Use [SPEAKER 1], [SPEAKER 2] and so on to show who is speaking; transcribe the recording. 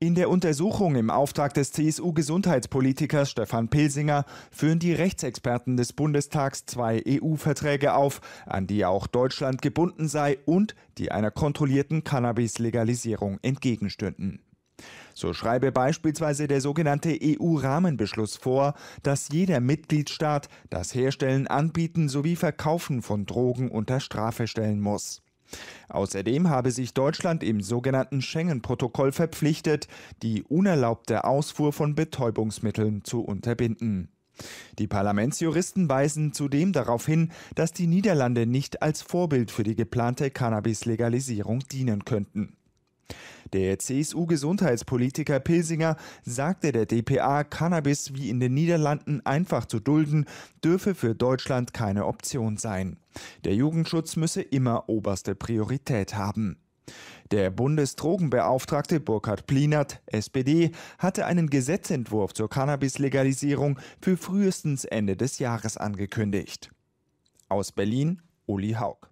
[SPEAKER 1] In der Untersuchung im Auftrag des CSU-Gesundheitspolitikers Stefan Pilsinger führen die Rechtsexperten des Bundestags zwei EU-Verträge auf, an die auch Deutschland gebunden sei und die einer kontrollierten Cannabis-Legalisierung entgegenstünden. So schreibe beispielsweise der sogenannte EU-Rahmenbeschluss vor, dass jeder Mitgliedstaat das Herstellen, Anbieten sowie Verkaufen von Drogen unter Strafe stellen muss. Außerdem habe sich Deutschland im sogenannten Schengen-Protokoll verpflichtet, die unerlaubte Ausfuhr von Betäubungsmitteln zu unterbinden. Die Parlamentsjuristen weisen zudem darauf hin, dass die Niederlande nicht als Vorbild für die geplante Cannabis-Legalisierung dienen könnten. Der CSU-Gesundheitspolitiker Pilsinger sagte der DPA, Cannabis wie in den Niederlanden einfach zu dulden, dürfe für Deutschland keine Option sein. Der Jugendschutz müsse immer oberste Priorität haben. Der Bundesdrogenbeauftragte Burkhard Plinert, SPD, hatte einen Gesetzentwurf zur Cannabis-Legalisierung für frühestens Ende des Jahres angekündigt. Aus Berlin, Uli Haug.